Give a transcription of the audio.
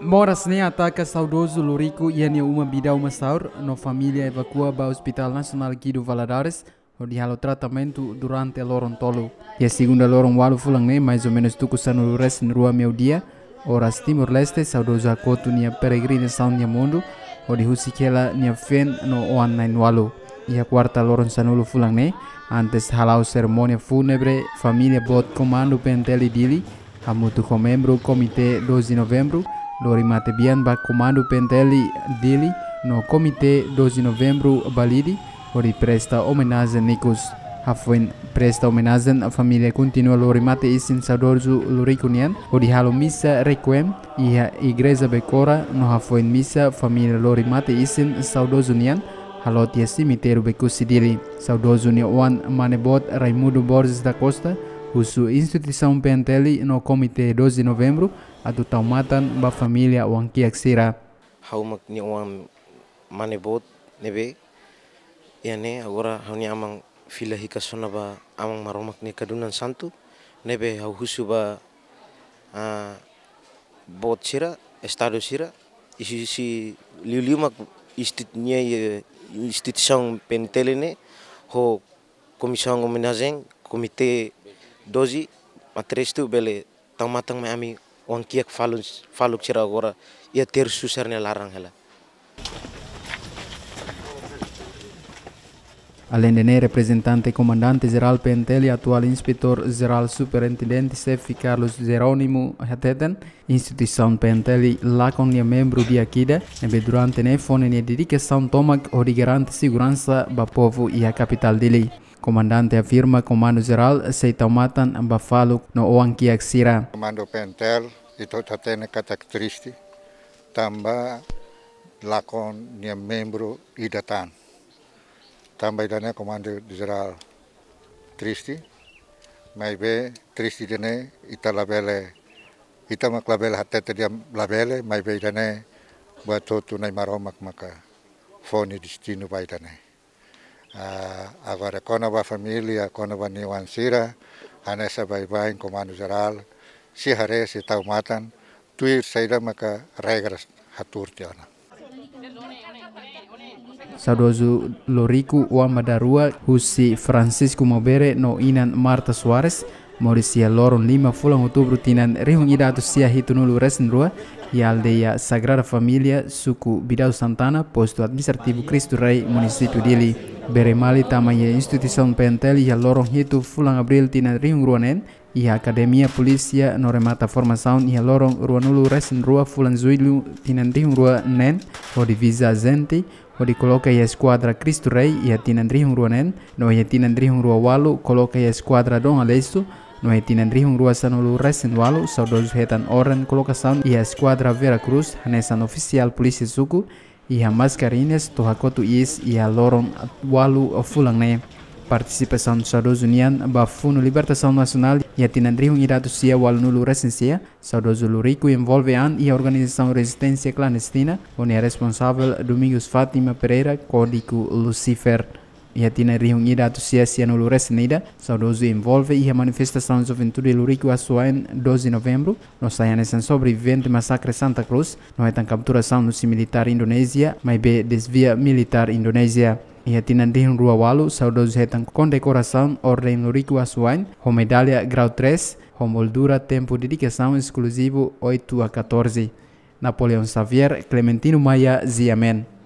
Moras ne ataka saudoso lurico e ne uma bidau masaur, no familia evacua ba Hospital Nacional Guido valadares Valadares, di halo tratamento durante e a loron tolo. E segunda loron walu fulang ne, mais ou menos tuku sanu res rua meu dia, oras Timor-Leste, saudoso akotu nia saun nia mundo, onde kela nia fen no nain walu. E a quarta loron sanulo fulang ne, antes halau sermonia funebre familia bot komando penteli dili, Amutu ko membro comité 2 de novembro, Lori Matebian ba comando penteli dili no comité 2 de novembro balidi, ori presta omenagem Nicos. Hafuen presta homenaje a familia continua lori mate e sensadorzu lori kunian, ori halo misa requiem, iha igreja becora, no hafuen misa familia lori mate e sensadorzu nian, halo tia cemitério becusidili, saudoso oan manebot Raimundo Borges da Costa, husu instituição penteli no komite 12 de Novembro, a do Taumatan ba família Hau Haumak ni mane manebot nebe, ya ne agora ni amang fila hikasona ba amang maromak ne kadunan santu, nebe hau husu ba bot sira, estado sira, isi si nye institutnya instituição penteli ne, ho komisang homenagem, komite dozi atrés tu bele tang matang me ami wang kiek faluk faluk cira gora ia ter susar ne larang hela Além de NEM, representante comandante geral Pentel e atual inspetor geral superintendente chefe Carlos Jerônimo Hateten, instituição Pentel lá com e membro de Akida, e durante nem fone nem dedicação toma o garante segurança para o povo e a capital dele. Komandante afirma Komando Geral Seitamatan Ambafalo no kiak Sira. Komando Pentel itu tatene karakteristik tambah lakon nia membro idatan. Tambah idane Komando Geral Tristi, maibe Tristi dene ita labele ita mak labele hatete dia labele maibe idane buat tu nai maromak maka foni distinu baidane. Ah, agora, quando a família, quando a nuanceira, a nessa vai vai, em comando geral, se se tal matan, tu ir saída maka regres hatur tiana. Sadozu Loriku wa Madarua husi Francisco Mobere no inan Marta Suarez Mauricia Loron Lima Fulang Otubru tinan Ida Atus sia hitunulu resenrua e Sagrada Familia suku Bidau Santana, posto administrativo Cristo Rei, município Dili Bere mali tama ia pentel ya lorong hitu fulang abril tina riung ruanen, ya akademia polisia noremata saun ya lorong ruanulu resen rua fulan zuilu tina riung ruanen ho o divisa zenti, o di koloka ya skuadra kristu Rei ya tina riung ruanen no ya tina riung rua walu koloka ya skuadra dong alesu no tinan rihung rua sanulu resen walu saudozu hetan oren colocação ia squadra Vera Cruz, hanesan ofisial polisi suku, iha mascarines tohakotu is iha lorong walu fulangne participação dos Estados Unidos ba fundo libertação nacional e atinandrihun irado sia walnulu recência saudoso lurico envolve an e a organização resistência clandestina onde é responsável Domingos Fátima Pereira código Lucifer ia tina reunida associação no Lures Nida, saudoso envolve e a manifestação de juventude Lurico Assuain 12 de novembro, no saianesen sobrevivente massacre Santa Cruz, no etan é capturação no militar Indonésia, mas be desvia militar Indonésia. Ia tina dihun rua walu, saudoso é etan condecoração ordem Lurico Assuain, com medalha grau 3, com moldura tempo de dedicação exclusivo 8 a 14. Napoleão Xavier, Clementino Maia, Ziamen.